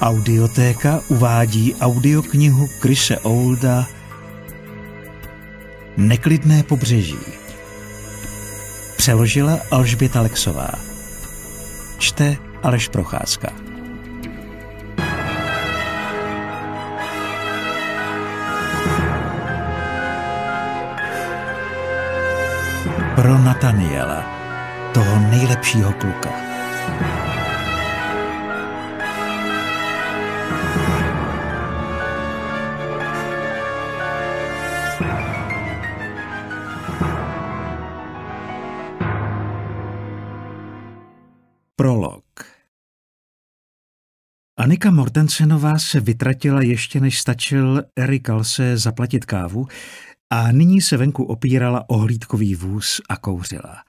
Audiotéka uvádí audioknihu Kryše Olda Neklidné pobřeží. Přeložila Alžběta Lexová. Čte Aleš Procházka. Pro Nataniela, toho nejlepšího kluka. Monika Mortensenová se vytratila ještě než stačil Erik Alse zaplatit kávu a nyní se venku opírala o hlídkový vůz a kouřila.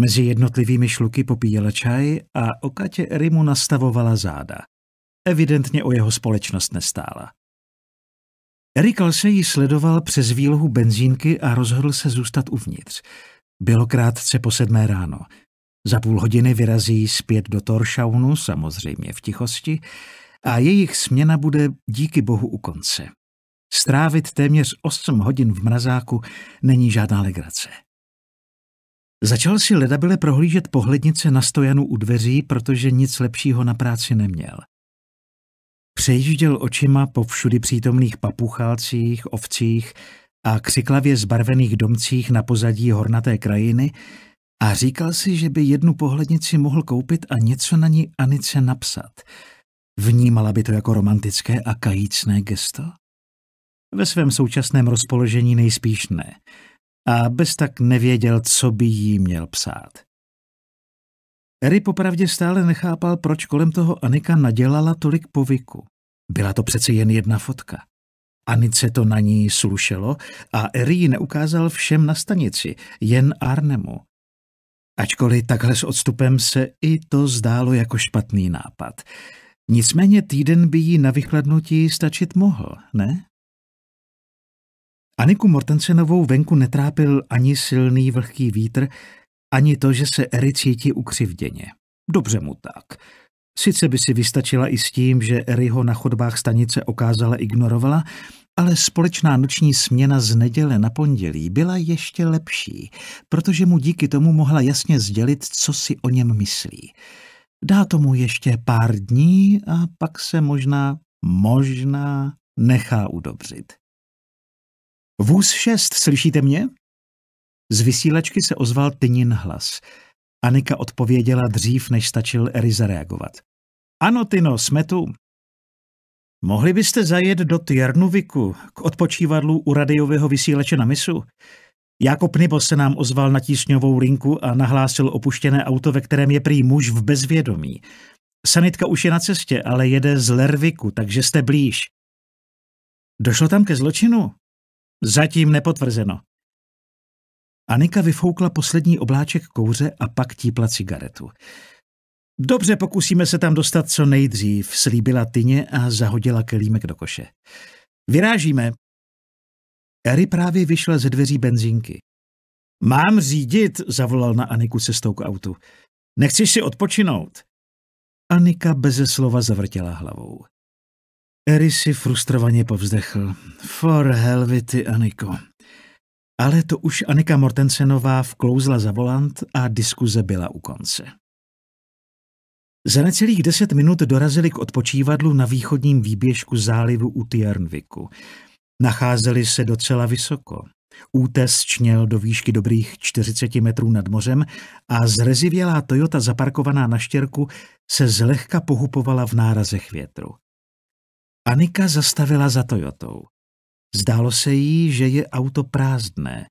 Mezi jednotlivými šluky popíjela čaj a o Katě Erimu nastavovala záda. Evidentně o jeho společnost nestála. Erik Alse ji sledoval přes výlohu benzínky a rozhodl se zůstat uvnitř. Bylo krátce po sedmé ráno – za půl hodiny vyrazí zpět do Toršaunu, samozřejmě v tichosti, a jejich směna bude díky bohu u konce. Strávit téměř 8 hodin v mrazáku není žádná legrace. Začal si ledabile prohlížet pohlednice na stojanu u dveří, protože nic lepšího na práci neměl. Přejižděl očima po všudy přítomných papuchálcích, ovcích a křiklavě zbarvených domcích na pozadí hornaté krajiny, a říkal si, že by jednu pohlednici mohl koupit a něco na ní Anice napsat. Vnímala by to jako romantické a kajícné gesto? Ve svém současném rozpoložení nejspíš ne. A bez tak nevěděl, co by jí měl psát. Harry popravdě stále nechápal, proč kolem toho Anika nadělala tolik povyku. Byla to přece jen jedna fotka. Anice to na ní slušelo a Harry ji neukázal všem na stanici, jen Arnemu. Ačkoliv takhle s odstupem se i to zdálo jako špatný nápad. Nicméně týden by jí na vychladnutí stačit mohl, ne? Aniku Mortensenovou venku netrápil ani silný vlhký vítr, ani to, že se Eri cítí ukřivděně. Dobře mu tak. Sice by si vystačila i s tím, že Eri ho na chodbách stanice okázale ignorovala, ale společná noční směna z neděle na pondělí byla ještě lepší, protože mu díky tomu mohla jasně sdělit, co si o něm myslí. Dá tomu ještě pár dní a pak se možná, možná nechá udobřit. Vůz šest, slyšíte mě? Z vysílačky se ozval Tynin hlas. Anika odpověděla dřív, než stačil Eri zareagovat. Ano, Tino, jsme tu. Mohli byste zajet do Tjarnuviku k odpočívadlu u radiového vysílače na misu? Jakob Nibo se nám ozval na tísňovou linku a nahlásil opuštěné auto, ve kterém je prý muž v bezvědomí. Sanitka už je na cestě, ale jede z Lerviku, takže jste blíž. Došlo tam ke zločinu? Zatím nepotvrzeno. Anika vyfoukla poslední obláček kouře a pak típla cigaretu. Dobře, pokusíme se tam dostat co nejdřív, slíbila Tyně a zahodila kelímek do koše. Vyrážíme. Harry právě vyšel ze dveří benzínky. Mám řídit, zavolal na Aniku cestou k autu. Nechceš si odpočinout? Anika beze slova zavrtěla hlavou. Harry si frustrovaně povzdechl. For helvity, Aniko. Ale to už Anika Mortensenová vklouzla za volant a diskuze byla u konce. Za necelých deset minut dorazili k odpočívadlu na východním výběžku zálivu u Tjernviku. Nacházeli se docela vysoko. Útes čněl do výšky dobrých 40 metrů nad mořem a zrezivělá Toyota zaparkovaná na štěrku se zlehka pohupovala v nárazech větru. Anika zastavila za Toyotou. Zdálo se jí, že je auto prázdné.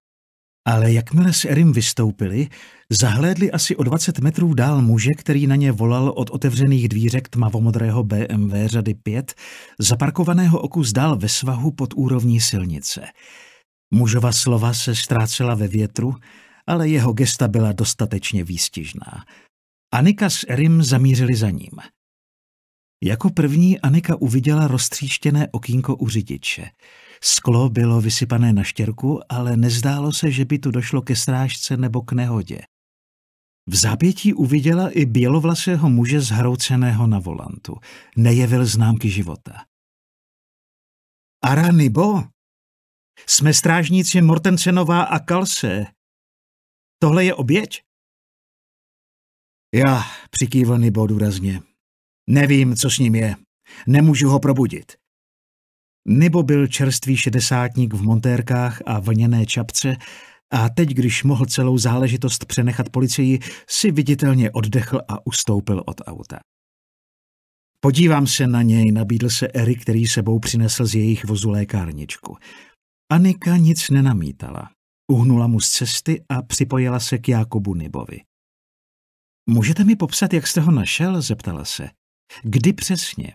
Ale jakmile s Erim vystoupili, zahlédli asi o 20 metrů dál muže, který na ně volal od otevřených dvířek tmavomodrého BMW řady 5, zaparkovaného oku zdál dál ve svahu pod úrovní silnice. Mužova slova se ztrácela ve větru, ale jeho gesta byla dostatečně výstižná. Anika s Erim zamířili za ním. Jako první Anika uviděla roztříštěné okýnko u řidiče – Sklo bylo vysypané na štěrku, ale nezdálo se, že by tu došlo ke strážce nebo k nehodě. V zápětí uviděla i bělovlasého muže zhrouceného na volantu. Nejevil známky života. Aranibo? Jsme strážníci Mortensenová a Kalse. Tohle je oběť? Já, přikývl Nibo důrazně. Nevím, co s ním je. Nemůžu ho probudit. Nebo byl čerstvý šedesátník v montérkách a vlněné čapce a teď, když mohl celou záležitost přenechat policii, si viditelně oddechl a ustoupil od auta. Podívám se na něj, nabídl se Erik, který sebou přinesl z jejich vozu lékárničku. Anika nic nenamítala. Uhnula mu z cesty a připojila se k Jakobu Nibovi. Můžete mi popsat, jak jste ho našel? zeptala se. Kdy přesně?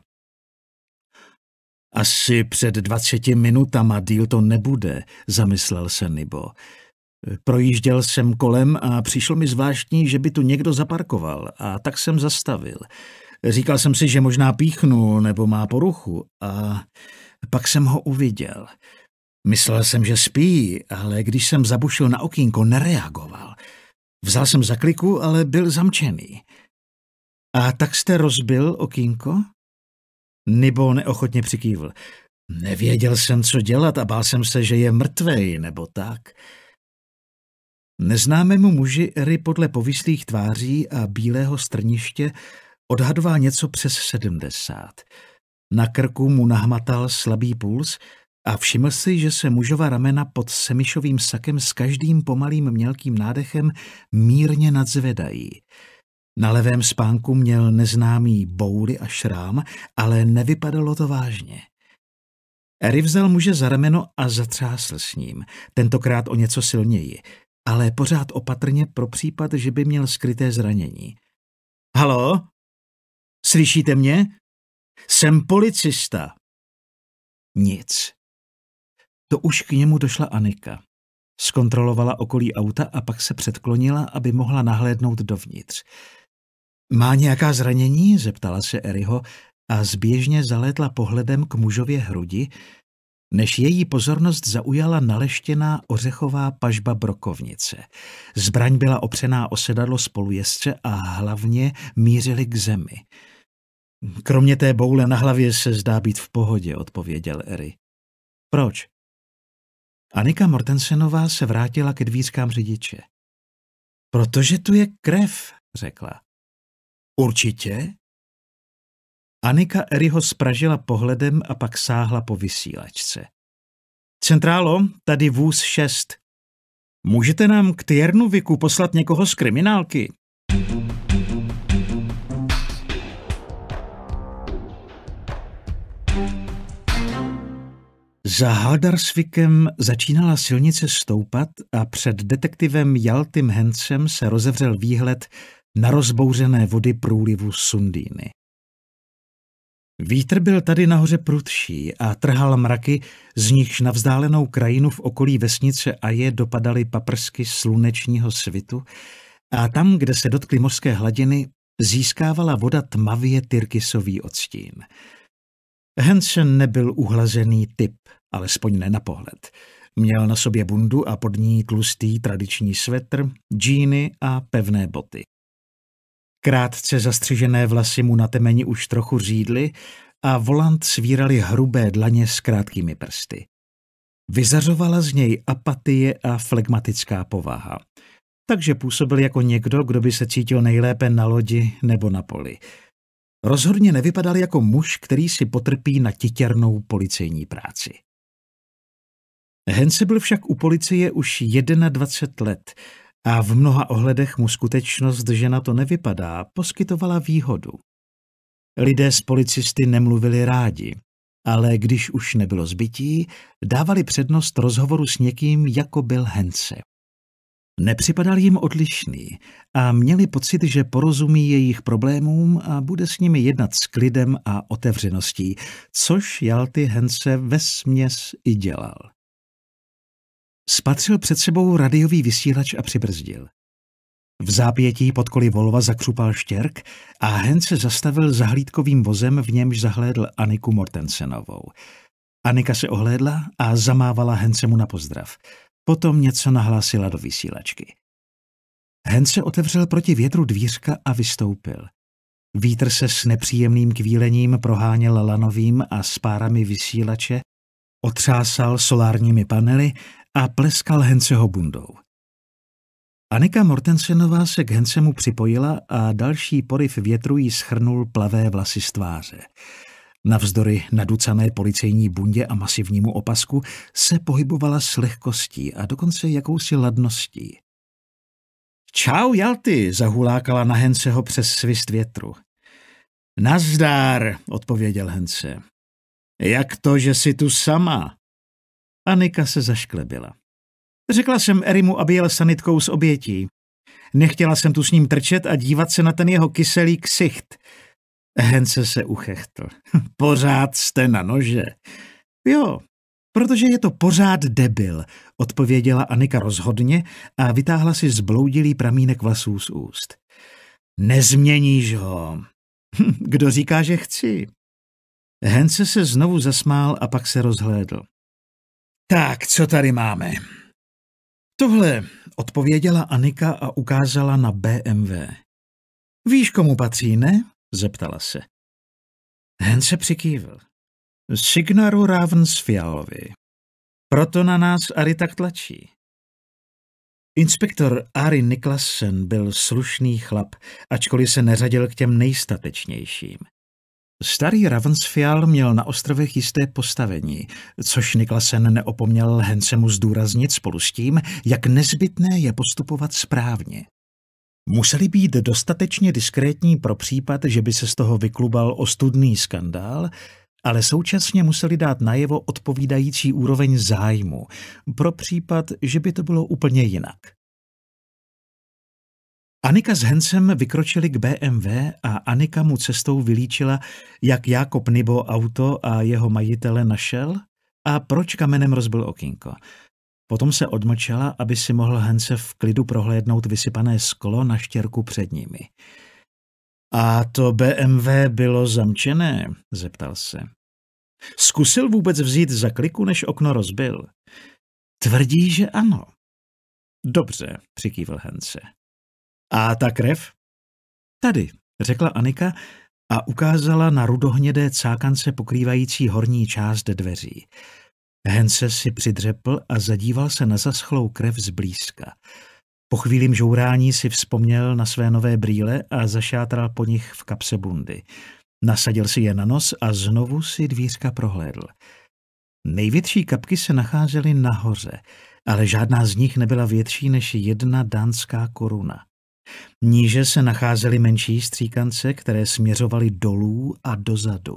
Asi před dvaceti minutama díl to nebude, zamyslel se Nibo. Projížděl jsem kolem a přišlo mi zvláštní, že by tu někdo zaparkoval a tak jsem zastavil. Říkal jsem si, že možná píchnu nebo má poruchu a pak jsem ho uviděl. Myslel jsem, že spí, ale když jsem zabušil na okýnko, nereagoval. Vzal jsem za kliku, ale byl zamčený. A tak jste rozbil okýnko? Nibo neochotně přikývl. Nevěděl jsem, co dělat a bál jsem se, že je mrtvej, nebo tak. Neznámému muži Ery podle povislých tváří a bílého strniště odhadoval něco přes sedmdesát. Na krku mu nahmatal slabý puls a všiml si, že se mužova ramena pod semišovým sakem s každým pomalým mělkým nádechem mírně nadzvedají. Na levém spánku měl neznámý bouly a šrám, ale nevypadalo to vážně. Harry vzal muže za rameno a zatřásl s ním, tentokrát o něco silněji, ale pořád opatrně pro případ, že by měl skryté zranění. Halo? Slyšíte mě? Jsem policista. Nic. To už k němu došla Anika. Zkontrolovala okolí auta a pak se předklonila, aby mohla nahlédnout dovnitř. Má nějaká zranění? zeptala se Eriho a zběžně zalétla pohledem k mužově hrudi, než její pozornost zaujala naleštěná ořechová pažba brokovnice. Zbraň byla opřená o sedadlo spolujezdce a hlavně mířili k zemi. Kromě té boule na hlavě se zdá být v pohodě, odpověděl Eri. Proč? Anika Mortensenová se vrátila ke dvířkám řidiče. Protože tu je krev, řekla. Určitě? Anika Eriho spražila pohledem a pak sáhla po vysílačce. Centrálo, tady vůz 6. Můžete nám k Tjernuviku poslat někoho z kriminálky? Za Haldarsvikem začínala silnice stoupat a před detektivem Jaltim Hensem se rozevřel výhled na rozbouřené vody průlivu Sundíny. Vítr byl tady nahoře prudší a trhal mraky, z nichž na vzdálenou krajinu v okolí vesnice Aje dopadaly paprsky slunečního svitu a tam, kde se dotkly mořské hladiny, získávala voda tmavě tyrkysový odstín. Hansen nebyl uhlazený typ, alespoň ne na pohled. Měl na sobě bundu a pod ní tlustý tradiční svetr, džíny a pevné boty. Krátce zastřižené vlasy mu na temeni už trochu řídly a volant svírali hrubé dlaně s krátkými prsty. Vyzařovala z něj apatie a flegmatická povaha. Takže působil jako někdo, kdo by se cítil nejlépe na lodi nebo na poli. Rozhodně nevypadal jako muž, který si potrpí na titěrnou policejní práci. Hence byl však u policie už 21 let a v mnoha ohledech mu skutečnost, že na to nevypadá, poskytovala výhodu. Lidé s policisty nemluvili rádi, ale když už nebylo zbytí, dávali přednost rozhovoru s někým, jako byl Hence. Nepřipadal jim odlišný a měli pocit, že porozumí jejich problémům a bude s nimi jednat s klidem a otevřeností, což Jalty Hence ve směs i dělal. Spatřil před sebou radiový vysílač a přibrzdil. V zápětí pod koli Volva zakřupal štěrk a Hen se zastavil zahlídkovým vozem, v němž zahlédl Aniku Mortensenovou. Anika se ohlédla a zamávala Hence mu na pozdrav. Potom něco nahlásila do vysílačky. Hence otevřel proti větru dvířka a vystoupil. Vítr se s nepříjemným kvílením proháněl lanovým a spárami vysílače, otřásal solárními panely a pleskal Henceho bundou. Anika Mortensenová se k Hencemu připojila a další poriv větru jí schrnul plavé vlasy z tváře. Navzdory naducané policejní bundě a masivnímu opasku se pohybovala s lehkostí a dokonce jakousi ladností. Čau, Jalty, zahulákala na Henceho přes svist větru. Nazdár, odpověděl Hence. Jak to, že jsi tu sama? Anika se zašklebila. Řekla jsem Erimu, aby jel sanitkou s obětí. Nechtěla jsem tu s ním trčet a dívat se na ten jeho kyselý ksicht. Hence se uchechtl. Pořád jste na nože. Jo, protože je to pořád debil, odpověděla Anika rozhodně a vytáhla si zbloudilý pramínek vlasů z úst. Nezměníš ho. Kdo říká, že chci? Hence se znovu zasmál a pak se rozhlédl. Tak, co tady máme? Tohle odpověděla Anika a ukázala na BMW. Víš, komu patří, ne? zeptala se. Hen se přikývil. Signaru Ravensfialovi. Proto na nás Ari tak tlačí. Inspektor Ari Niklasen byl slušný chlap, ačkoliv se neřadil k těm nejstatečnějším. Starý Ravensfial měl na ostrovech jisté postavení, což Niklasen neopomněl Hencemu zdůraznit spolu s tím, jak nezbytné je postupovat správně. Museli být dostatečně diskrétní pro případ, že by se z toho vyklubal ostudný skandál, ale současně museli dát najevo odpovídající úroveň zájmu pro případ, že by to bylo úplně jinak. Anika s Hensem vykročili k BMW a Anika mu cestou vylíčila, jak Jakob Nibo auto a jeho majitele našel a proč kamenem rozbil okýnko. Potom se odmlčela, aby si mohl Hense v klidu prohlédnout vysypané sklo na štěrku před nimi. A to BMW bylo zamčené, zeptal se. Zkusil vůbec vzít za kliku, než okno rozbil? Tvrdí, že ano. Dobře, přikývil Hense. A ta krev? Tady, řekla Anika a ukázala na rudohnědé cákance pokrývající horní část dveří. Hence si přidřepl a zadíval se na zaschlou krev zblízka. Po chvílím žourání si vzpomněl na své nové brýle a zašátral po nich v kapse bundy. Nasadil si je na nos a znovu si dvířka prohlédl. Největší kapky se nacházely nahoře, ale žádná z nich nebyla větší než jedna dánská koruna. Níže se nacházely menší stříkance, které směřovaly dolů a dozadu.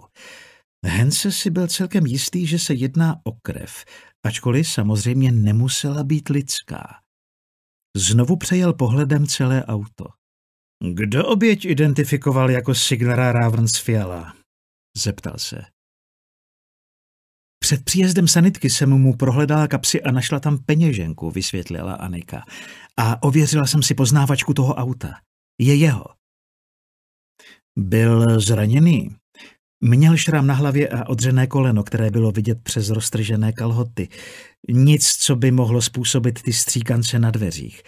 Hence si byl celkem jistý, že se jedná o krev, ačkoliv samozřejmě nemusela být lidská. Znovu přejel pohledem celé auto. Kdo oběť identifikoval jako Signora Ravensfiala? Zeptal se. Před příjezdem sanitky jsem mu prohledala kapsy a našla tam peněženku, vysvětlila Anika. A ověřila jsem si poznávačku toho auta. Je jeho. Byl zraněný. Měl šram na hlavě a odřené koleno, které bylo vidět přes roztržené kalhoty. Nic, co by mohlo způsobit ty stříkance na dveřích.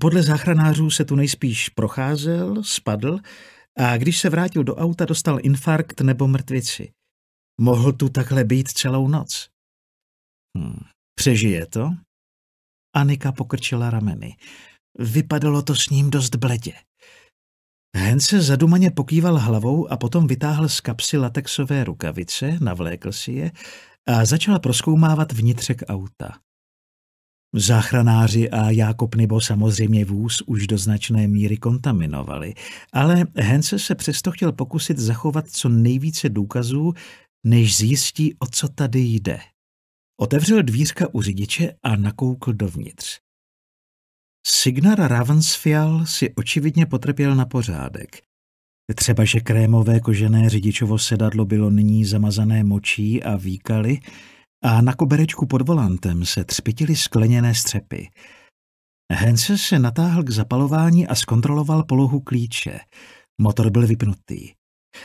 Podle záchranářů se tu nejspíš procházel, spadl a když se vrátil do auta, dostal infarkt nebo mrtvici. Mohl tu takhle být celou noc. Hmm. Přežije to? Anika pokrčila rameny. Vypadalo to s ním dost bledě. se zadumaně pokýval hlavou a potom vytáhl z kapsy latexové rukavice, navlékl si je a začal proskoumávat vnitřek auta. Záchranáři a Jákob Nibo samozřejmě vůz už do značné míry kontaminovali, ale Hence se přesto chtěl pokusit zachovat co nejvíce důkazů, než zjistí, o co tady jde. Otevřel dvířka u řidiče a nakoukl dovnitř. Signar Ravensfial si očividně potrpěl na pořádek. Třeba, že krémové kožené řidičovo sedadlo bylo nyní zamazané močí a výkaly a na koberečku pod volantem se třpitily skleněné střepy. Hence se natáhl k zapalování a zkontroloval polohu klíče. Motor byl vypnutý.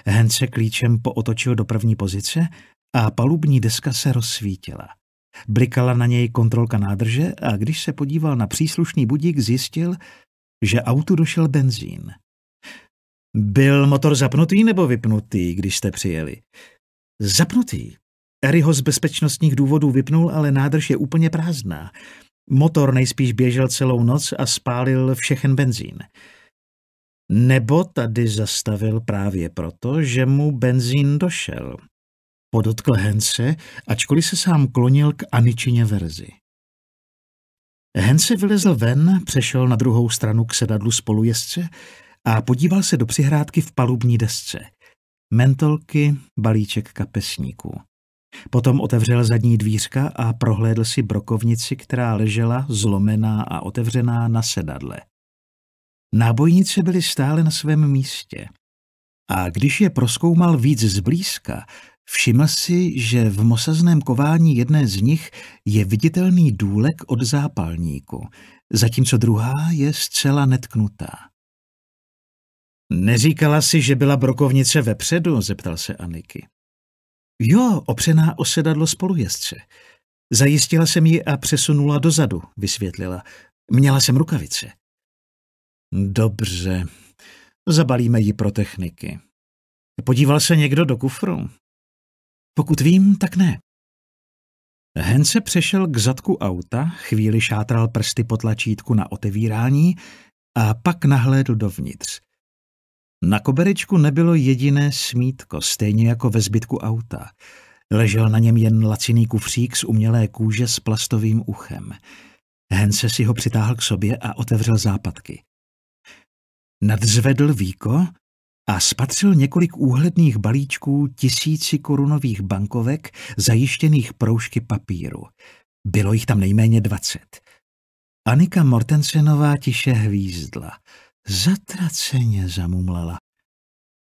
Hen se klíčem pootočil do první pozice a palubní deska se rozsvítila. Blikala na něj kontrolka nádrže a když se podíval na příslušný budík, zjistil, že autu došel benzín. Byl motor zapnutý nebo vypnutý, když jste přijeli? Zapnutý. Harry ho z bezpečnostních důvodů vypnul, ale nádrž je úplně prázdná. Motor nejspíš běžel celou noc a spálil všechen benzín nebo tady zastavil právě proto, že mu benzín došel. Podotkl Hense, ačkoliv se sám klonil k Aničině verzi. Hense vylezl ven, přešel na druhou stranu k sedadlu spolujezdce a podíval se do přihrádky v palubní desce. Mentolky, balíček kapesníků. Potom otevřel zadní dvířka a prohlédl si brokovnici, která ležela zlomená a otevřená na sedadle. Nábojnice byly stále na svém místě. A když je proskoumal víc zblízka, všiml si, že v mosazném kování jedné z nich je viditelný důlek od zápalníku, zatímco druhá je zcela netknutá. Neříkala si, že byla brokovnice vepředu, zeptal se Aniky. Jo, opřená o sedadlo spolujezdce. Zajistila jsem ji a přesunula dozadu, vysvětlila. Měla jsem rukavice. Dobře, zabalíme ji pro techniky. Podíval se někdo do kufru? Pokud vím, tak ne. Hence přešel k zadku auta, chvíli šátral prsty po tlačítku na otevírání a pak nahlédl dovnitř. Na koberečku nebylo jediné smítko, stejně jako ve zbytku auta. Ležel na něm jen laciný kufřík z umělé kůže s plastovým uchem. Hence si ho přitáhl k sobě a otevřel západky. Nadzvedl víko a spatřil několik úhledných balíčků tisíci korunových bankovek zajištěných proužky papíru. Bylo jich tam nejméně dvacet. Anika Mortensenová tiše hvízdla. Zatraceně zamumlala.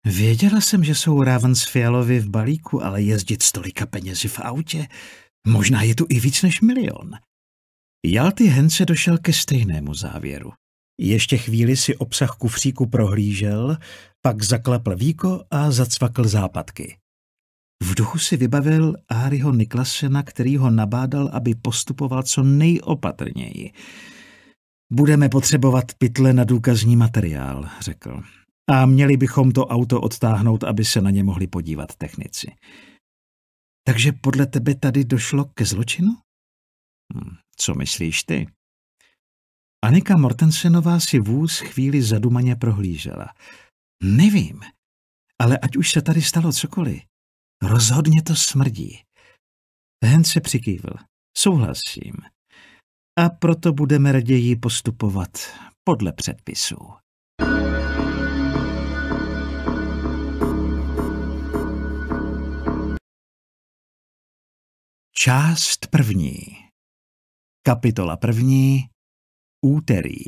Věděla jsem, že jsou Ravensfialovi v balíku, ale jezdit stolika penězi v autě? Možná je tu i víc než milion. Jalty Hence došel ke stejnému závěru. Ještě chvíli si obsah kufříku prohlížel, pak zaklepl víko a zacvakl západky. V duchu si vybavil Áryho Niklasena, který ho nabádal, aby postupoval co nejopatrněji. Budeme potřebovat pytle na důkazní materiál, řekl. A měli bychom to auto odtáhnout, aby se na ně mohli podívat technici. Takže podle tebe tady došlo ke zločinu? Hm, co myslíš ty? Anika Mortensenová si vůz chvíli zadumaně prohlížela. Nevím, ale ať už se tady stalo cokoliv, rozhodně to smrdí. Hen se přikývl. Souhlasím. A proto budeme raději postupovat podle předpisů. Část první Kapitola první Úterý.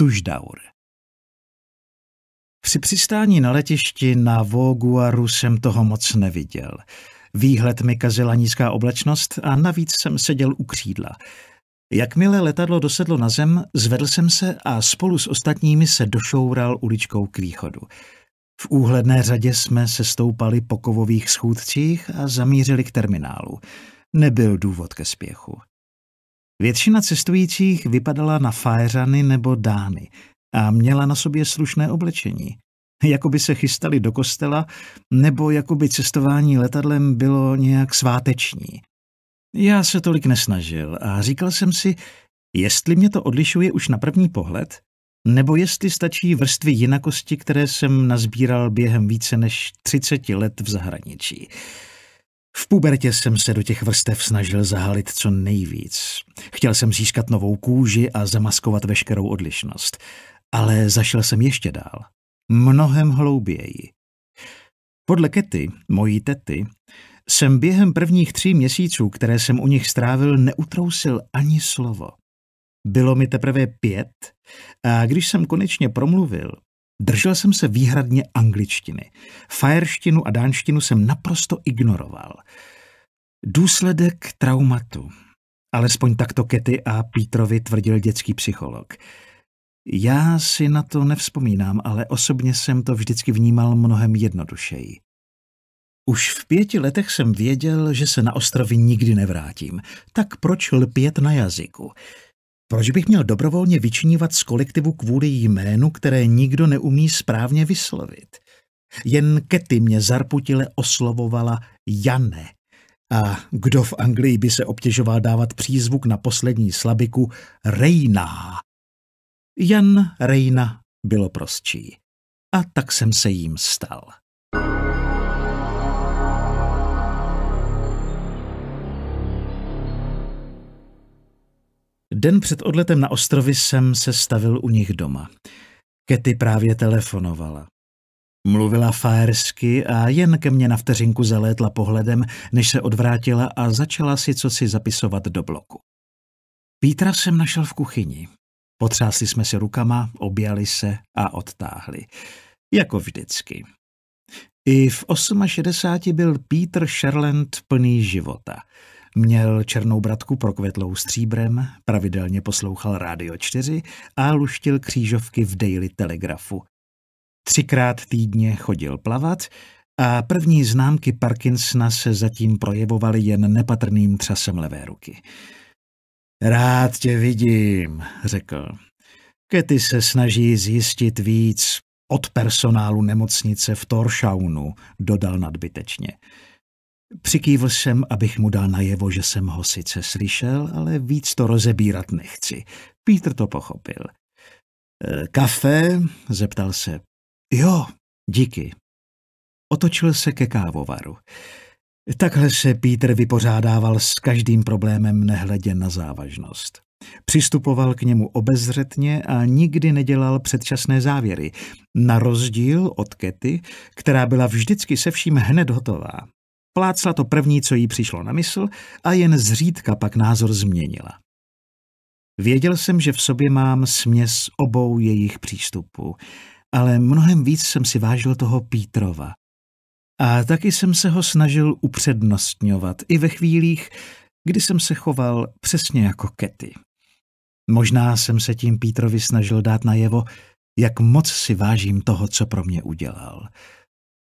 Tuždaur. Při přistání na letišti na Voguaru jsem toho moc neviděl. Výhled mi kazila nízká oblačnost a navíc jsem seděl u křídla. Jakmile letadlo dosedlo na zem, zvedl jsem se a spolu s ostatními se došoural uličkou k východu. V úhledné řadě jsme se stoupali po kovových schůdcích a zamířili k terminálu. Nebyl důvod ke spěchu. Většina cestujících vypadala na fajrany nebo dámy a měla na sobě slušné oblečení. Jako by se chystali do kostela, nebo jako by cestování letadlem bylo nějak sváteční. Já se tolik nesnažil a říkal jsem si, jestli mě to odlišuje už na první pohled, nebo jestli stačí vrstvy jinakosti, které jsem nazbíral během více než 30 let v zahraničí. V pubertě jsem se do těch vrstev snažil zahalit co nejvíc. Chtěl jsem získat novou kůži a zamaskovat veškerou odlišnost. Ale zašel jsem ještě dál. Mnohem hlouběji. Podle Kety, mojí tety, jsem během prvních tří měsíců, které jsem u nich strávil, neutrousil ani slovo. Bylo mi teprve pět a když jsem konečně promluvil, Držel jsem se výhradně angličtiny. Fajerštinu a dánštinu jsem naprosto ignoroval. Důsledek traumatu. Alespoň takto Kety a Pítrovi tvrdil dětský psycholog. Já si na to nevzpomínám, ale osobně jsem to vždycky vnímal mnohem jednodušeji. Už v pěti letech jsem věděl, že se na ostrovy nikdy nevrátím, tak proč lpět na jazyku? Proč bych měl dobrovolně vyčnívat z kolektivu kvůli jménu, které nikdo neumí správně vyslovit? Jen Kety mě zarputile oslovovala Jane. A kdo v Anglii by se obtěžoval dávat přízvuk na poslední slabiku Rejná? Jan Rejna bylo prostší. A tak jsem se jím stal. Den před odletem na ostrovy jsem se stavil u nich doma. Kety právě telefonovala. Mluvila fajersky a jen ke mně na vteřinku zalétla pohledem, než se odvrátila a začala si co si zapisovat do bloku. Pítra jsem našel v kuchyni. Potřásli jsme se rukama, objali se a odtáhli. Jako vždycky. I v 68 byl Pítr Sherland plný života – Měl černou bratku prokvetlou stříbrem, pravidelně poslouchal Rádio 4 a luštil křížovky v Daily Telegrafu. Třikrát týdně chodil plavat a první známky Parkinsona se zatím projevovaly jen nepatrným třasem levé ruky. Rád tě vidím, řekl. Kety se snaží zjistit víc od personálu nemocnice v Toršaunu, dodal nadbytečně. Přikývl jsem, abych mu dal najevo, že jsem ho sice slyšel, ale víc to rozebírat nechci. Pítr to pochopil. E, kafe? zeptal se. Jo, díky. Otočil se ke kávovaru. Takhle se Pítr vypořádával s každým problémem nehledě na závažnost. Přistupoval k němu obezřetně a nikdy nedělal předčasné závěry, na rozdíl od Kety, která byla vždycky se vším hned hotová. Plácla to první, co jí přišlo na mysl a jen zřídka pak názor změnila. Věděl jsem, že v sobě mám směs obou jejich přístupů, ale mnohem víc jsem si vážil toho Pítrova. A taky jsem se ho snažil upřednostňovat i ve chvílích, kdy jsem se choval přesně jako Kety. Možná jsem se tím Pítrovi snažil dát najevo, jak moc si vážím toho, co pro mě udělal.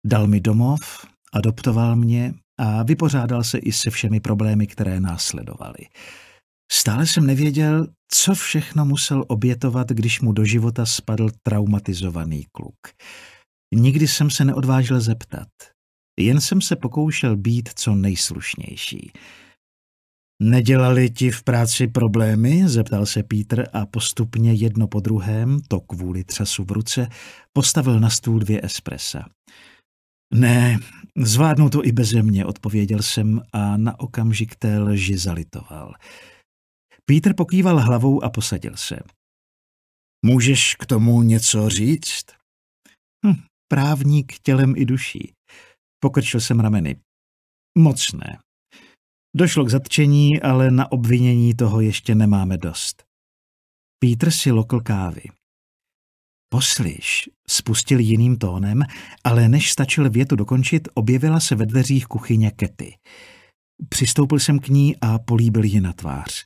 Dal mi domov, Adoptoval mě a vypořádal se i se všemi problémy, které následovaly. Stále jsem nevěděl, co všechno musel obětovat, když mu do života spadl traumatizovaný kluk. Nikdy jsem se neodvážil zeptat. Jen jsem se pokoušel být co nejslušnější. Nedělali ti v práci problémy? zeptal se Pítr a postupně jedno po druhém, to kvůli třasu v ruce, postavil na stůl dvě espressa. Ne, zvládnu to i bez mě, odpověděl jsem a na okamžik té lži zalitoval. Pítr pokýval hlavou a posadil se. Můžeš k tomu něco říct? Hm, právník tělem i duší. Pokrčil jsem rameny. Moc ne. Došlo k zatčení, ale na obvinění toho ještě nemáme dost. Pítr si lokl kávy. Poslyš, spustil jiným tónem, ale než stačil větu dokončit, objevila se ve dveřích kuchyně Kety. Přistoupil jsem k ní a políbil ji na tvář.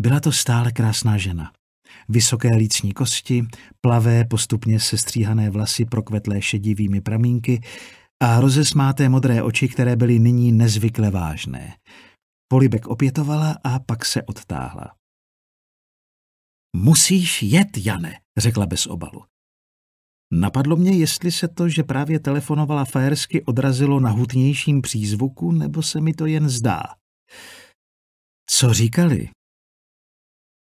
Byla to stále krásná žena. Vysoké lícní kosti, plavé, postupně sestříhané vlasy prokvetlé šedivými pramínky a rozesmáté modré oči, které byly nyní nezvykle vážné. Polibek opětovala a pak se odtáhla. Musíš jet, Jane, řekla bez obalu. Napadlo mě, jestli se to, že právě telefonovala fajersky, odrazilo na hutnějším přízvuku, nebo se mi to jen zdá. Co říkali?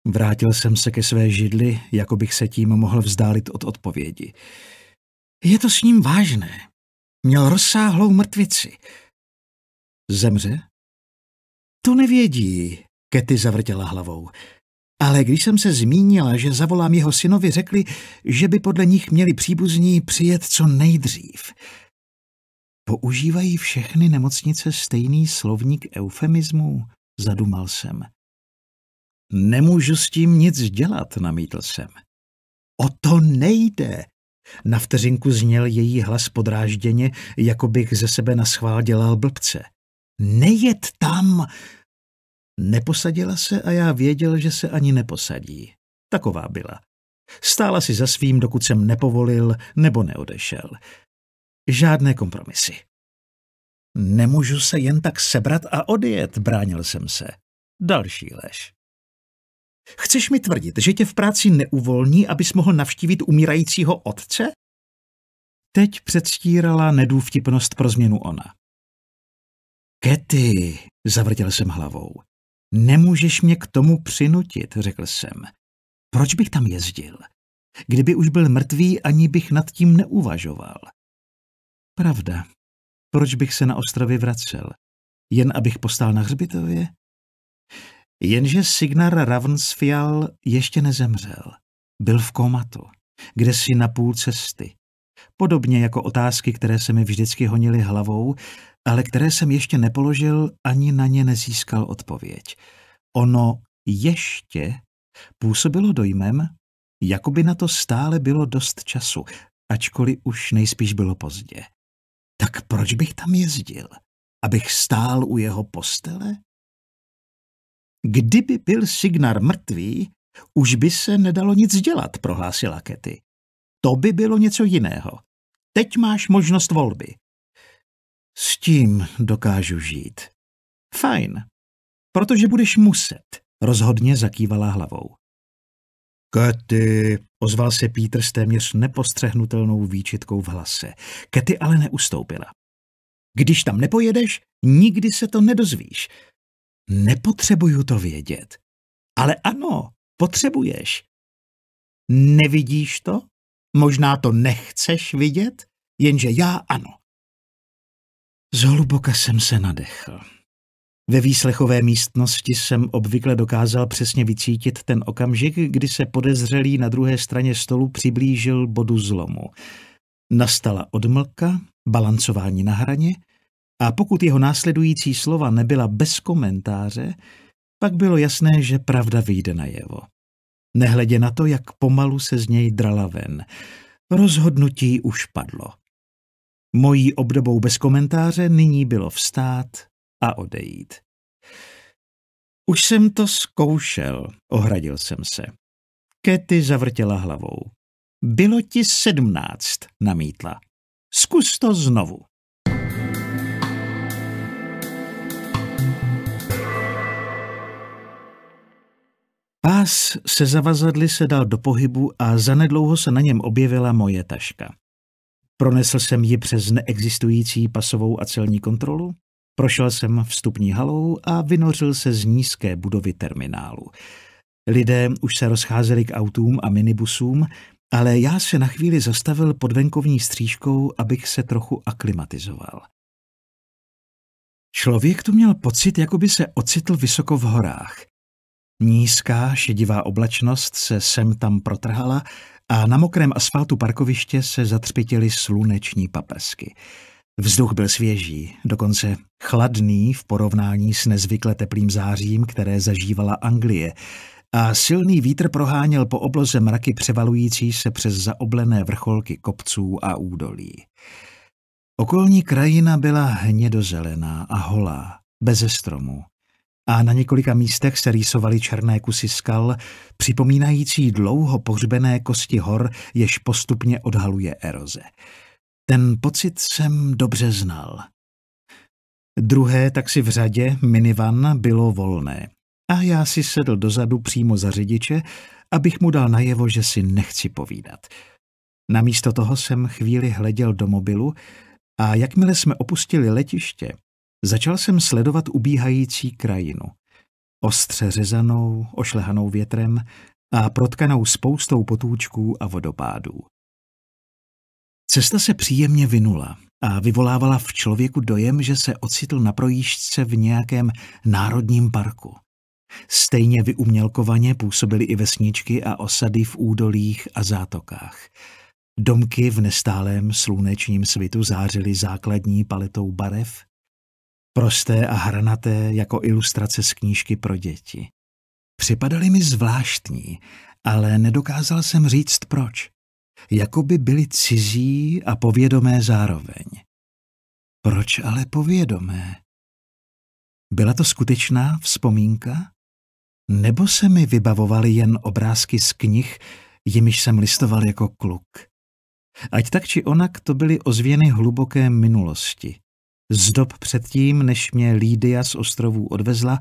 Vrátil jsem se ke své židli, jako bych se tím mohl vzdálit od odpovědi. Je to s ním vážné. Měl rozsáhlou mrtvici. Zemře? To nevědí, Kety zavrtěla hlavou. Ale když jsem se zmínila, že zavolám jeho synovi, řekli, že by podle nich měli příbuzní přijet co nejdřív. Používají všechny nemocnice stejný slovník eufemismů? Zadumal jsem. Nemůžu s tím nic dělat, namítl jsem. O to nejde. Na vteřinku zněl její hlas podrážděně, jako bych ze sebe naschvál dělal blbce. Nejed tam, Neposadila se a já věděl, že se ani neposadí. Taková byla. Stála si za svým, dokud jsem nepovolil nebo neodešel. Žádné kompromisy. Nemůžu se jen tak sebrat a odjet, bránil jsem se. Další lež. Chceš mi tvrdit, že tě v práci neuvolní, abys mohl navštívit umírajícího otce? Teď předstírala nedůvtipnost pro změnu ona. Kety, zavrtěl jsem hlavou. Nemůžeš mě k tomu přinutit, řekl jsem. Proč bych tam jezdil? Kdyby už byl mrtvý, ani bych nad tím neuvažoval. Pravda. Proč bych se na ostrově vracel? Jen abych postál na hřbitově? Jenže Signar Ravnsfial ještě nezemřel. Byl v komatu, kde si na půl cesty. Podobně jako otázky, které se mi vždycky honily hlavou, ale které jsem ještě nepoložil ani na ně nezískal odpověď. Ono ještě působilo dojmem, jako by na to stále bylo dost času, ačkoliv už nejspíš bylo pozdě. Tak proč bych tam jezdil? Abych stál u jeho postele? Kdyby byl Signar mrtvý, už by se nedalo nic dělat, prohlásila Kety. To by bylo něco jiného. Teď máš možnost volby. S tím dokážu žít. Fajn, protože budeš muset, rozhodně zakývala hlavou. Katy, ozval se Pítr s téměř nepostřehnutelnou výčitkou v hlase. Katy ale neustoupila. Když tam nepojedeš, nikdy se to nedozvíš. Nepotřebuju to vědět. Ale ano, potřebuješ. Nevidíš to? Možná to nechceš vidět, jenže já ano. Zhluboka jsem se nadechl. Ve výslechové místnosti jsem obvykle dokázal přesně vycítit ten okamžik, kdy se podezřelý na druhé straně stolu přiblížil bodu zlomu. Nastala odmlka, balancování na hraně a pokud jeho následující slova nebyla bez komentáře, pak bylo jasné, že pravda vyjde najevo nehledě na to, jak pomalu se z něj drala ven. Rozhodnutí už padlo. Mojí obdobou bez komentáře nyní bylo vstát a odejít. Už jsem to zkoušel, ohradil jsem se. Kety zavrtěla hlavou. Bylo ti sedmnáct, namítla. Zkus to znovu. Pás se zavazadly se dal do pohybu a zanedlouho se na něm objevila moje taška. Pronesl jsem ji přes neexistující pasovou a celní kontrolu, prošel jsem vstupní halou a vynořil se z nízké budovy terminálu. Lidé už se rozcházeli k autům a minibusům, ale já se na chvíli zastavil pod venkovní střížkou, abych se trochu aklimatizoval. Člověk tu měl pocit, jako by se ocitl vysoko v horách – Nízká šedivá oblačnost se sem tam protrhala a na mokrém asfaltu parkoviště se zatřpitily sluneční paprsky. Vzduch byl svěží, dokonce chladný v porovnání s nezvykle teplým zářím, které zažívala Anglie, a silný vítr proháněl po obloze mraky převalující se přes zaoblené vrcholky kopců a údolí. Okolní krajina byla hnědozelená a holá, bez stromů a na několika místech se rýsovaly černé kusy skal, připomínající dlouho pohřbené kosti hor, jež postupně odhaluje eroze. Ten pocit jsem dobře znal. Druhé taxi v řadě, minivan, bylo volné. A já si sedl dozadu přímo za řidiče, abych mu dal najevo, že si nechci povídat. Namísto toho jsem chvíli hleděl do mobilu a jakmile jsme opustili letiště, Začal jsem sledovat ubíhající krajinu. Ostře řezanou, ošlehanou větrem a protkanou spoustou potůčků a vodopádů. Cesta se příjemně vinula a vyvolávala v člověku dojem, že se ocitl na projížďce v nějakém národním parku. Stejně vyumělkovaně působily i vesničky a osady v údolích a zátokách. Domky v nestálém slunečním svitu zářily základní paletou barev prosté a hranaté jako ilustrace z knížky pro děti. Připadaly mi zvláštní, ale nedokázal jsem říct proč. Jakoby byly cizí a povědomé zároveň. Proč ale povědomé? Byla to skutečná vzpomínka? Nebo se mi vybavovaly jen obrázky z knih, jimiž jsem listoval jako kluk? Ať tak či onak to byly ozvěny hluboké minulosti z dob předtím, než mě Lídia z ostrovů odvezla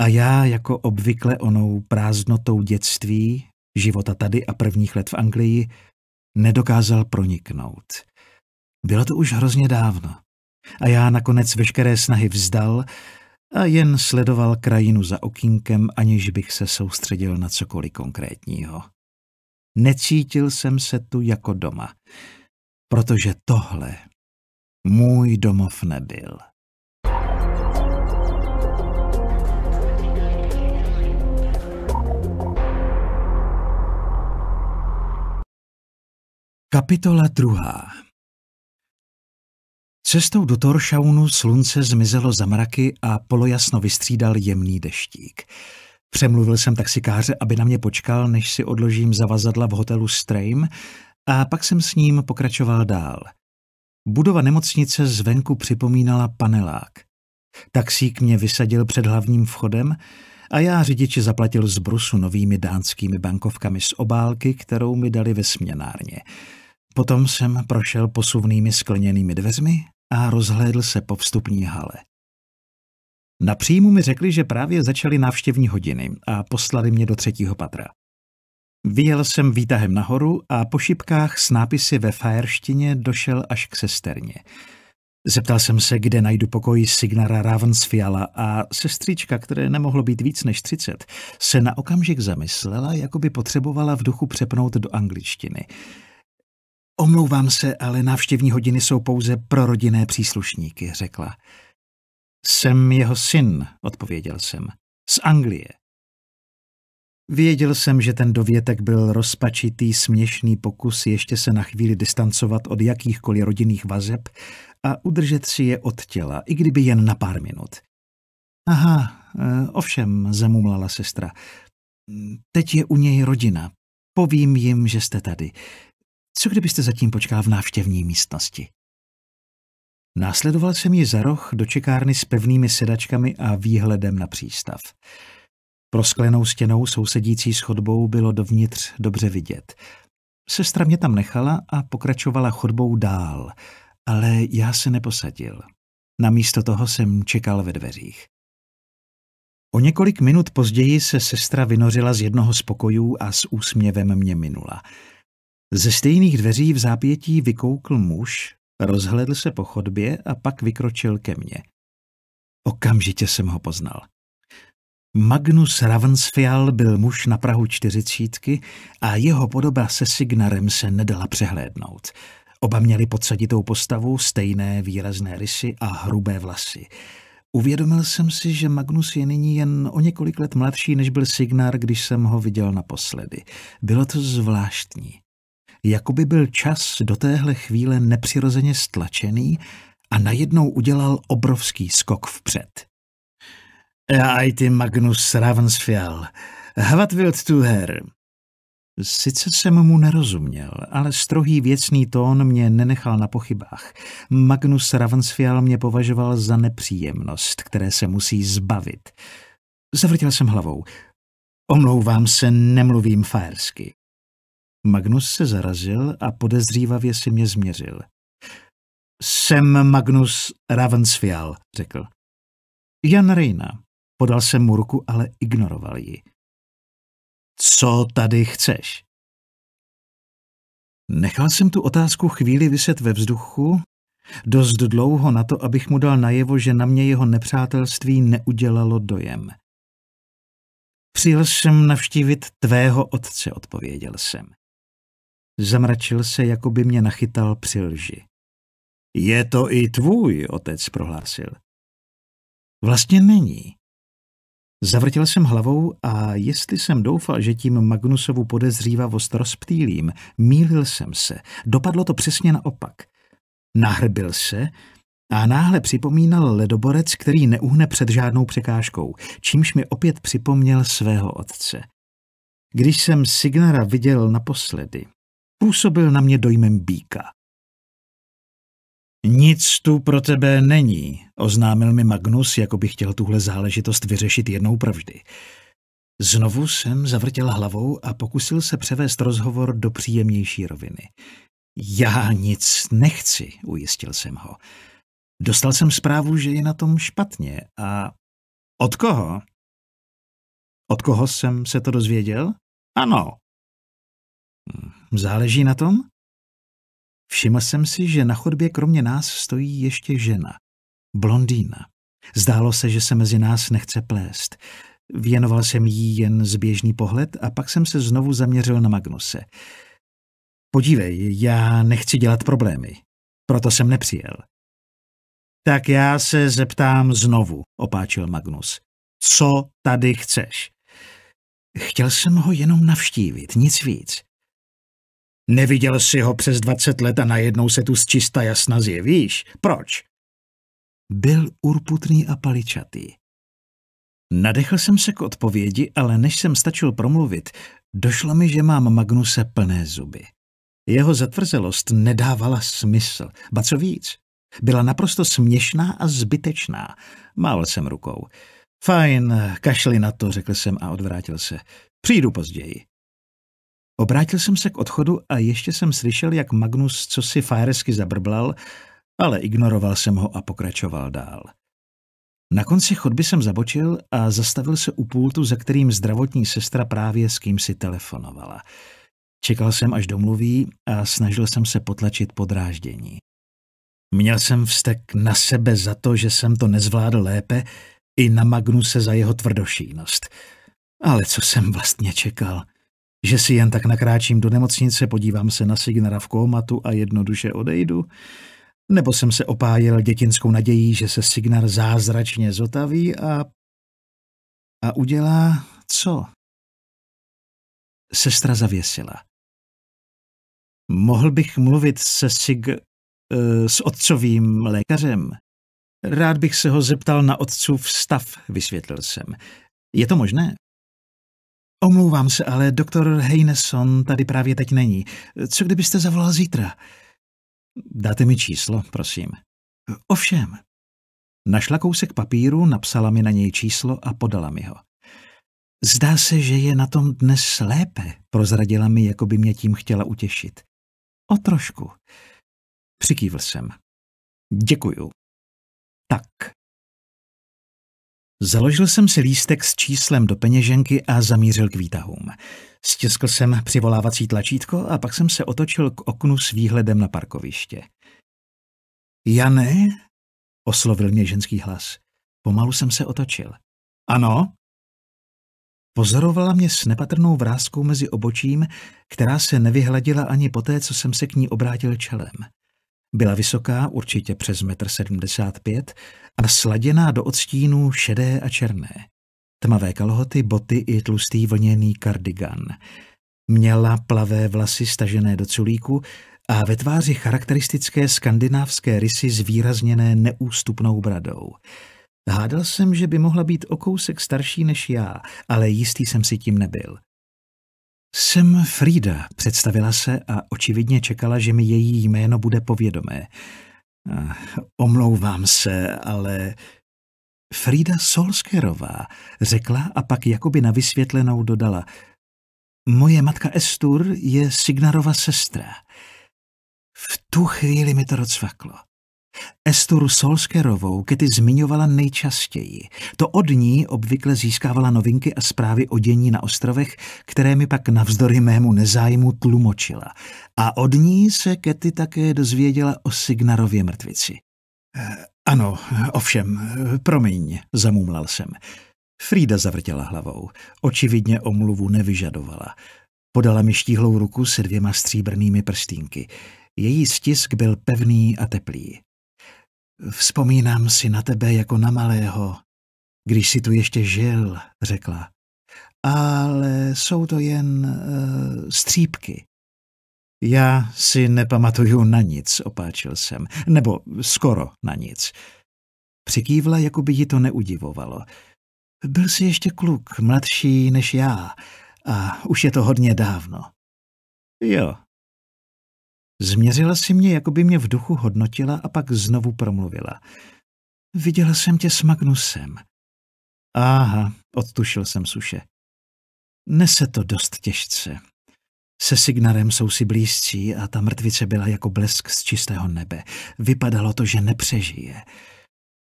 a já jako obvykle onou prázdnotou dětství, života tady a prvních let v Anglii, nedokázal proniknout. Bylo to už hrozně dávno a já nakonec veškeré snahy vzdal a jen sledoval krajinu za okínkem, aniž bych se soustředil na cokoliv konkrétního. Necítil jsem se tu jako doma, protože tohle můj domov nebyl. Kapitola druhá Cestou do Toršaunu slunce zmizelo za mraky a polojasno vystřídal jemný deštík. Přemluvil jsem taxikáře, aby na mě počkal, než si odložím zavazadla v hotelu Stream, a pak jsem s ním pokračoval dál – Budova nemocnice zvenku připomínala panelák. Taxík mě vysadil před hlavním vchodem a já řidiči zaplatil z brusu novými dánskými bankovkami z obálky, kterou mi dali ve směnárně. Potom jsem prošel posuvnými skleněnými dveřmi a rozhlédl se po vstupní hale. Na příjmu mi řekli, že právě začaly návštěvní hodiny a poslali mě do třetího patra. Vyjel jsem výtahem nahoru a po šipkách s nápisy ve fajerštině došel až k sesterně. Zeptal jsem se, kde najdu pokoj signara Ravensfiala a sestřička, které nemohlo být víc než třicet, se na okamžik zamyslela, jako by potřebovala v duchu přepnout do angličtiny. Omlouvám se, ale návštěvní hodiny jsou pouze pro rodinné příslušníky, řekla. Jsem jeho syn, odpověděl jsem. Z Anglie. Věděl jsem, že ten dovětek byl rozpačitý, směšný pokus ještě se na chvíli distancovat od jakýchkoliv rodinných vazeb a udržet si je od těla, i kdyby jen na pár minut. Aha, eh, ovšem, zamumlala sestra. Teď je u něj rodina. Povím jim, že jste tady. Co kdybyste zatím počkal v návštěvní místnosti? Následoval jsem ji za roh do čekárny s pevnými sedačkami a výhledem na přístav. Prosklenou stěnou sousedící s chodbou bylo dovnitř dobře vidět. Sestra mě tam nechala a pokračovala chodbou dál, ale já se neposadil. Namísto toho jsem čekal ve dveřích. O několik minut později se sestra vynořila z jednoho z pokojů a s úsměvem mě minula. Ze stejných dveří v zápětí vykoukl muž, rozhledl se po chodbě a pak vykročil ke mně. Okamžitě jsem ho poznal. Magnus Ravensfial byl muž na Prahu čtyřicítky a jeho podoba se Signarem se nedala přehlédnout. Oba měli podsaditou postavu, stejné výrazné rysy a hrubé vlasy. Uvědomil jsem si, že Magnus je nyní jen o několik let mladší, než byl Signar, když jsem ho viděl naposledy. Bylo to zvláštní. Jakoby byl čas do téhle chvíle nepřirozeně stlačený a najednou udělal obrovský skok vpřed. Ja, ty Magnus Ravensfjall. Hvat wild her? Sice jsem mu nerozuměl, ale strohý věcný tón mě nenechal na pochybách. Magnus Ravensfjall mě považoval za nepříjemnost, které se musí zbavit. Zavrtěl jsem hlavou. Omlouvám se, nemluvím fajersky. Magnus se zarazil a podezřívavě si mě změřil. Jsem Magnus Ravensfjall, řekl. Jan Reina. Podal jsem mu ruku, ale ignoroval ji. Co tady chceš? Nechal jsem tu otázku chvíli vyset ve vzduchu, dost dlouho na to, abych mu dal najevo, že na mě jeho nepřátelství neudělalo dojem. Přijel jsem navštívit tvého otce, odpověděl jsem. Zamračil se, jako by mě nachytal při lži. Je to i tvůj, otec prohlásil. Vlastně není. Zavrtěl jsem hlavou a jestli jsem doufal, že tím Magnusovu podezřívavost rozptýlím, mýlil jsem se. Dopadlo to přesně naopak. Nahrbil se a náhle připomínal ledoborec, který neuhne před žádnou překážkou, čímž mi opět připomněl svého otce. Když jsem Signara viděl naposledy, působil na mě dojmem býka. Nic tu pro tebe není, oznámil mi Magnus, jako by chtěl tuhle záležitost vyřešit jednou provždy. Znovu jsem zavrtěl hlavou a pokusil se převést rozhovor do příjemnější roviny. Já nic nechci, ujistil jsem ho. Dostal jsem zprávu, že je na tom špatně a... Od koho? Od koho jsem se to dozvěděl? Ano. Hm, záleží na tom? Všiml jsem si, že na chodbě kromě nás stojí ještě žena. Blondýna. Zdálo se, že se mezi nás nechce plést. Věnoval jsem jí jen zběžný pohled a pak jsem se znovu zaměřil na Magnuse. Podívej, já nechci dělat problémy. Proto jsem nepřijel. Tak já se zeptám znovu, opáčil Magnus. Co tady chceš? Chtěl jsem ho jenom navštívit, nic víc. Neviděl jsi ho přes 20 let a najednou se tu zčista jasna zjevíš. Proč? Byl urputný a paličatý. Nadechl jsem se k odpovědi, ale než jsem stačil promluvit, došlo mi, že mám Magnuse plné zuby. Jeho zatvrzelost nedávala smysl, ba co víc. Byla naprosto směšná a zbytečná. Mával jsem rukou. Fajn, kašli na to, řekl jsem a odvrátil se. Přijdu později. Obrátil jsem se k odchodu a ještě jsem slyšel, jak Magnus si fajresky zabrblal, ale ignoroval jsem ho a pokračoval dál. Na konci chodby jsem zabočil a zastavil se u pultu, za kterým zdravotní sestra právě s kým si telefonovala. Čekal jsem, až domluví a snažil jsem se potlačit podráždění. Měl jsem vztek na sebe za to, že jsem to nezvládl lépe, i na Magnuse za jeho tvrdošínost. Ale co jsem vlastně čekal? že si jen tak nakráčím do nemocnice, podívám se na Signara v kómatu a jednoduše odejdu? Nebo jsem se opájel dětinskou nadějí, že se Signar zázračně zotaví a... a udělá co? Sestra zavěsila. Mohl bych mluvit se Sig... Eh, s otcovým lékařem? Rád bych se ho zeptal na otcův stav, vysvětlil jsem. Je to možné? Omlouvám se, ale doktor Heineson tady právě teď není. Co kdybyste zavolal zítra? Dáte mi číslo, prosím. Ovšem. Našla kousek papíru, napsala mi na něj číslo a podala mi ho. Zdá se, že je na tom dnes lépe, prozradila mi, jako by mě tím chtěla utěšit. O trošku. Přikývl jsem. Děkuju. Tak, Založil jsem si lístek s číslem do peněženky a zamířil k výtahům. Stiskl jsem přivolávací tlačítko a pak jsem se otočil k oknu s výhledem na parkoviště. Jane? oslovil mě ženský hlas. Pomalu jsem se otočil. Ano? Pozorovala mě s nepatrnou vrázkou mezi obočím, která se nevyhladila ani poté, co jsem se k ní obrátil čelem. Byla vysoká, určitě přes 1,75 m a sladěná do odstínů šedé a černé. Tmavé kalhoty, boty i tlustý vlněný kardigan. Měla plavé vlasy stažené do culíku a ve tváři charakteristické skandinávské rysy zvýrazněné neústupnou bradou. Hádal jsem, že by mohla být o kousek starší než já, ale jistý jsem si tím nebyl. Jsem Frida, představila se a očividně čekala, že mi její jméno bude povědomé. Ah, omlouvám se, ale... Frida Solskerová, řekla a pak jakoby na vysvětlenou dodala. Moje matka Estur je Signarova sestra. V tu chvíli mi to rozvaklo. Esturu Solskerovou Kety zmiňovala nejčastěji. To od ní obvykle získávala novinky a zprávy o dění na ostrovech, které mi pak navzdory mému nezájmu tlumočila. A od ní se Kety také dozvěděla o Signarově mrtvici. Eh, ano, ovšem, promiň, zamumlal jsem. Frida zavrtěla hlavou. Očividně omluvu nevyžadovala. Podala mi štíhlou ruku se dvěma stříbrnými prstínky. Její stisk byl pevný a teplý. Vzpomínám si na tebe jako na malého, když si tu ještě žil, řekla. Ale jsou to jen uh, střípky. Já si nepamatuju na nic, opáčil jsem, nebo skoro na nic. Přikývla, jako by ji to neudivovalo. Byl jsi ještě kluk, mladší než já, a už je to hodně dávno. Jo, Změřila si mě, jako by mě v duchu hodnotila a pak znovu promluvila. Viděla jsem tě s Magnusem. Aha, odtušil jsem suše. Nese to dost těžce. Se Signarem jsou si blízcí a ta mrtvice byla jako blesk z čistého nebe. Vypadalo to, že nepřežije.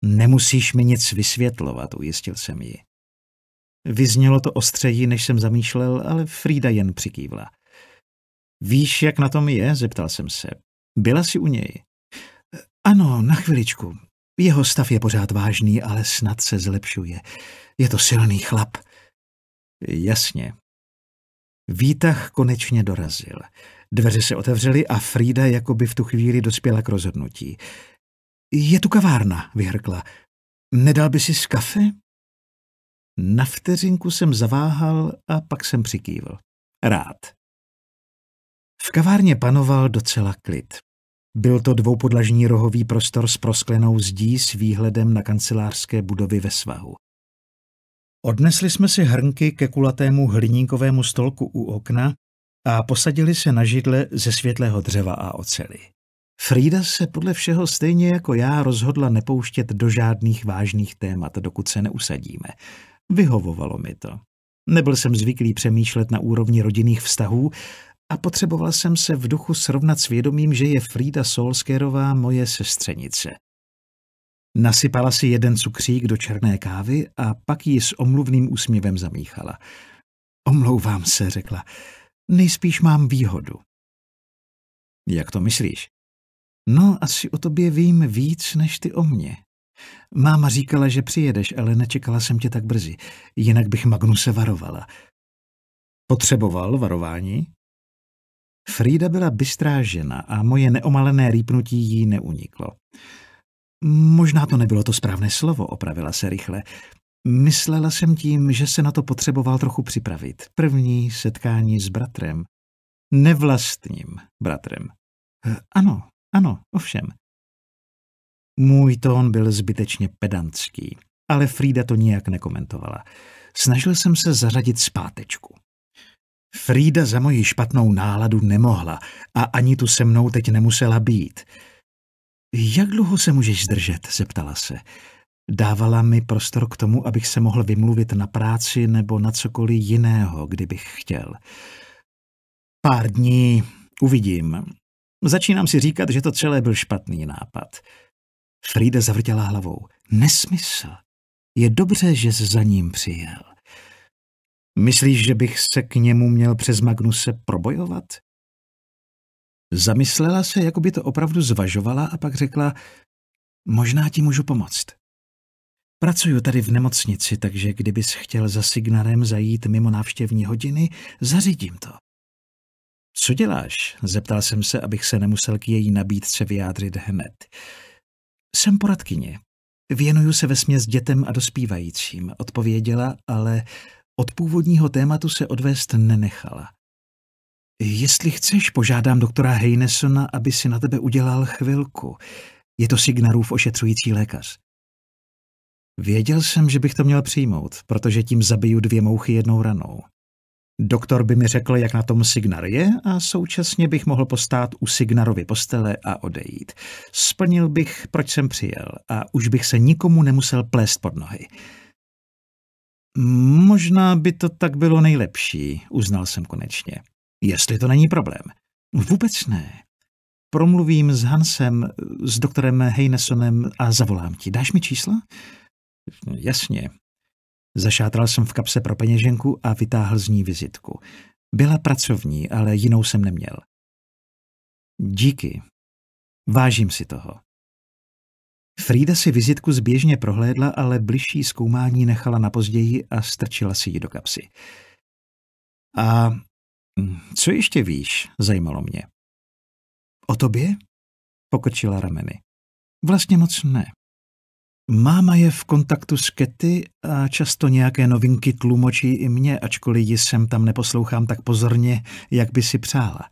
Nemusíš mi nic vysvětlovat, ujistil jsem ji. Vyznělo to ostřeji, než jsem zamýšlel, ale Frida jen přikývla. Víš, jak na tom je? Zeptal jsem se. Byla jsi u něj? Ano, na chviličku. Jeho stav je pořád vážný, ale snad se zlepšuje. Je to silný chlap. Jasně. Výtah konečně dorazil. Dveře se otevřely a Frida jako by v tu chvíli dospěla k rozhodnutí. Je tu kavárna, vyhrkla. Nedal by si z kafe? Na vteřinku jsem zaváhal a pak jsem přikývl. Rád. V kavárně panoval docela klid. Byl to dvoupodlažní rohový prostor s prosklenou zdí s výhledem na kancelářské budovy ve svahu. Odnesli jsme si hrnky ke kulatému hliníkovému stolku u okna a posadili se na židle ze světlého dřeva a ocely. Frida se podle všeho stejně jako já rozhodla nepouštět do žádných vážných témat, dokud se neusadíme. Vyhovovalo mi to. Nebyl jsem zvyklý přemýšlet na úrovni rodinných vztahů a potřebovala jsem se v duchu srovnat s vědomím, že je Frida Solskerová moje sestřenice. Nasypala si jeden cukřík do černé kávy a pak ji s omluvným úsměvem zamíchala. Omlouvám se, řekla. Nejspíš mám výhodu. Jak to myslíš? No, asi o tobě vím víc než ty o mně. Máma říkala, že přijedeš, ale nečekala jsem tě tak brzy, jinak bych Magnuse varovala. Potřeboval varování? Frida byla bystrá žena a moje neomalené rýpnutí jí neuniklo. Možná to nebylo to správné slovo, opravila se rychle. Myslela jsem tím, že se na to potřeboval trochu připravit. První setkání s bratrem. Nevlastním bratrem. Eh, ano, ano, ovšem. Můj tón byl zbytečně pedantský, ale Frida to nijak nekomentovala. Snažil jsem se zařadit zpátečku. Frída za moji špatnou náladu nemohla a ani tu se mnou teď nemusela být. Jak dlouho se můžeš zdržet, zeptala se. Dávala mi prostor k tomu, abych se mohl vymluvit na práci nebo na cokoliv jiného, kdybych chtěl. Pár dní uvidím. Začínám si říkat, že to celé byl špatný nápad. Frida zavrtěla hlavou. Nesmysl. Je dobře, že jsi za ním přijel. Myslíš, že bych se k němu měl přes Magnuse probojovat? Zamyslela se, jako by to opravdu zvažovala a pak řekla, možná ti můžu pomoct. Pracuju tady v nemocnici, takže kdybys chtěl za signálem zajít mimo návštěvní hodiny, zařídím to. Co děláš? Zeptal jsem se, abych se nemusel k její nabídce vyjádřit hned. Jsem poradkyně. Věnuju se ve směs dětem a dospívajícím, odpověděla, ale od původního tématu se odvést nenechala. Jestli chceš, požádám doktora Heinesona, aby si na tebe udělal chvilku. Je to Signarův ošetřující lékař. Věděl jsem, že bych to měl přijmout, protože tím zabiju dvě mouchy jednou ranou. Doktor by mi řekl, jak na tom Signar je a současně bych mohl postát u Signarovy postele a odejít. Splnil bych, proč jsem přijel a už bych se nikomu nemusel plést pod nohy. Možná by to tak bylo nejlepší, uznal jsem konečně. Jestli to není problém. Vůbec ne. Promluvím s Hansem, s doktorem Heinesonem a zavolám ti. Dáš mi čísla? Jasně. Zašátral jsem v kapse pro peněženku a vytáhl z ní vizitku. Byla pracovní, ale jinou jsem neměl. Díky. Vážím si toho. Frida si vizitku zběžně prohlédla, ale bližší zkoumání nechala na později a strčila si ji do kapsy. A hm, co ještě víš, zajímalo mě. O tobě? Pokrčila rameny. Vlastně moc ne. Máma je v kontaktu s Kety a často nějaké novinky tlumočí i mě, ačkoliv ji sem tam neposlouchám tak pozorně, jak by si přála.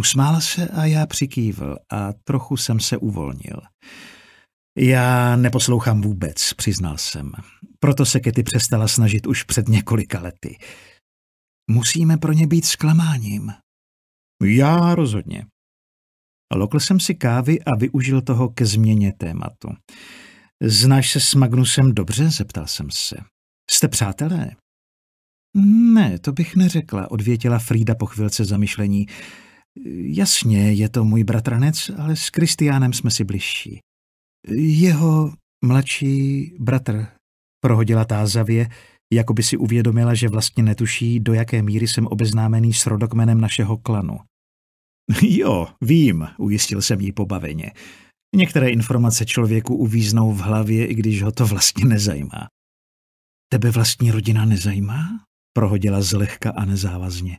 Usmála se a já přikývl a trochu jsem se uvolnil. Já neposlouchám vůbec, přiznal jsem. Proto se Kety přestala snažit už před několika lety. Musíme pro ně být zklamáním. Já rozhodně. Lokl jsem si kávy a využil toho ke změně tématu. Znáš se s Magnusem dobře? zeptal jsem se. Jste přátelé? Ne, to bych neřekla, odvětila Frida po chvilce zamyšlení. Jasně, je to můj bratranec, ale s Kristiánem jsme si bližší. Jeho mladší bratr, prohodila tázavě, jako by si uvědomila, že vlastně netuší, do jaké míry jsem obeznámený s rodokmenem našeho klanu. Jo, vím, ujistil jsem jí pobaveně. Některé informace člověku uvíznou v hlavě, i když ho to vlastně nezajímá. Tebe vlastní rodina nezajímá? Prohodila zlehka a nezávazně.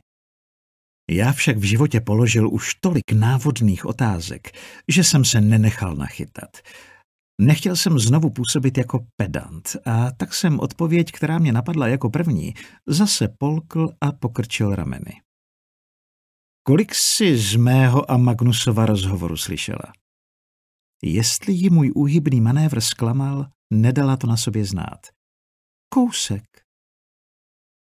Já však v životě položil už tolik návodných otázek, že jsem se nenechal nachytat. Nechtěl jsem znovu působit jako pedant a tak jsem odpověď, která mě napadla jako první, zase polkl a pokrčil rameny. Kolik si z mého a Magnusova rozhovoru slyšela? Jestli ji můj úhybný manévr zklamal, nedala to na sobě znát. Kousek,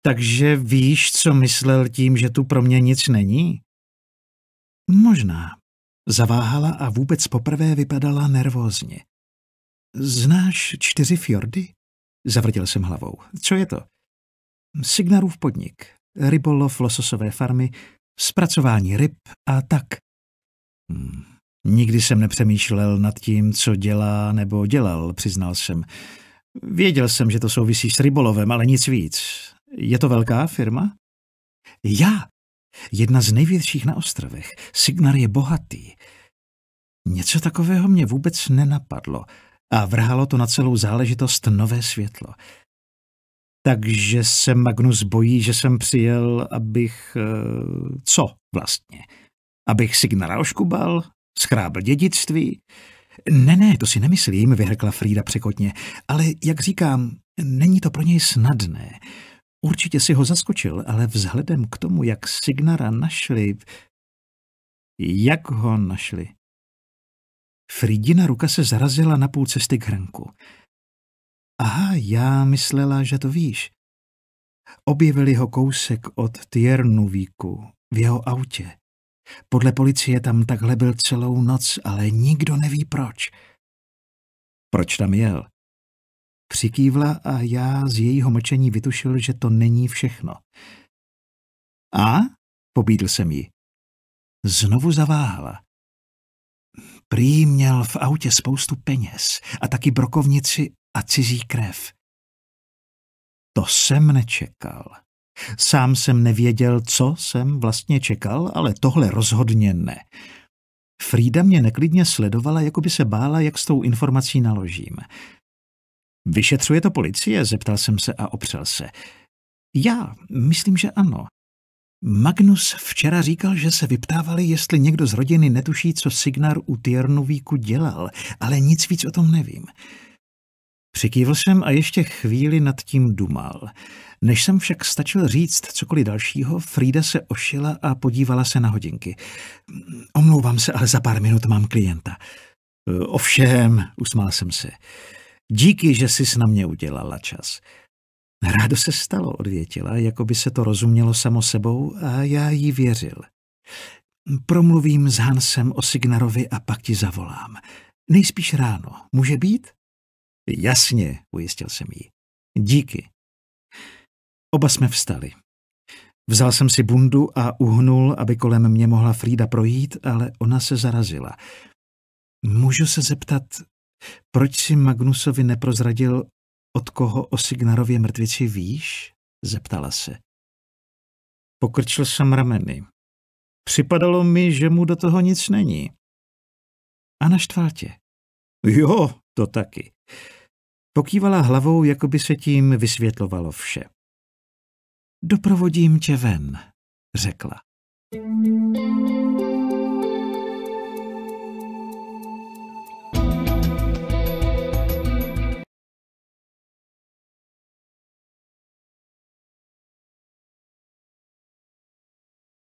takže víš, co myslel tím, že tu pro mě nic není? Možná. Zaváhala a vůbec poprvé vypadala nervózně. Znáš čtyři fjordy? Zavrtěl jsem hlavou. Co je to? Signarův podnik, rybolov lososové farmy, zpracování ryb a tak. Hmm. Nikdy jsem nepřemýšlel nad tím, co dělá nebo dělal, přiznal jsem. Věděl jsem, že to souvisí s rybolovem, ale nic víc. Je to velká firma? Já. Jedna z největších na ostrovech. Signar je bohatý. Něco takového mě vůbec nenapadlo a vrhalo to na celou záležitost nové světlo. Takže se Magnus bojí, že jsem přijel, abych... Eh, co vlastně? Abych Signara oškubal? Schrábl dědictví? Ne, ne, to si nemyslím, vyhrkla Frida překotně, ale jak říkám, není to pro něj snadné. Určitě si ho zaskočil, ale vzhledem k tomu, jak Signara našli... Jak ho našli? Fridina ruka se zarazila na půl cesty k hrnku. Aha, já myslela, že to víš. Objevili ho kousek od Tiernuvíku v jeho autě. Podle policie tam takhle byl celou noc, ale nikdo neví proč. Proč tam jel? Přikývla a já z jejího mlčení vytušil, že to není všechno. A? Pobídl jsem ji. Znovu zaváhala. Prý měl v autě spoustu peněz a taky brokovnici a cizí krev. To jsem nečekal. Sám jsem nevěděl, co jsem vlastně čekal, ale tohle rozhodně ne. Frida mě neklidně sledovala, jako by se bála, jak s tou informací naložím. Vyšetřuje to policie? Zeptal jsem se a opřel se. Já, myslím, že ano. Magnus včera říkal, že se vyptávali, jestli někdo z rodiny netuší, co Signar u Tiernovíku dělal, ale nic víc o tom nevím. Přikývl jsem a ještě chvíli nad tím dumal. Než jsem však stačil říct cokoliv dalšího, Frida se ošila a podívala se na hodinky. Omlouvám se, ale za pár minut mám klienta. Ovšem, usmál jsem se. Díky, že jsi na mě udělala čas. Rádo se stalo, odvětila, jako by se to rozumělo samo sebou a já jí věřil. Promluvím s Hansem o Signarovi a pak ti zavolám. Nejspíš ráno. Může být? Jasně, ujistil jsem jí. Díky. Oba jsme vstali. Vzal jsem si bundu a uhnul, aby kolem mě mohla Frida projít, ale ona se zarazila. Můžu se zeptat, proč si Magnusovi neprozradil, od koho o Signarově mrtvici víš? zeptala se. Pokrčil jsem rameny. Připadalo mi, že mu do toho nic není. A naštval tě. Jo, to taky. Pokývala hlavou, jako by se tím vysvětlovalo vše. Doprovodím tě ven, řekla. thank you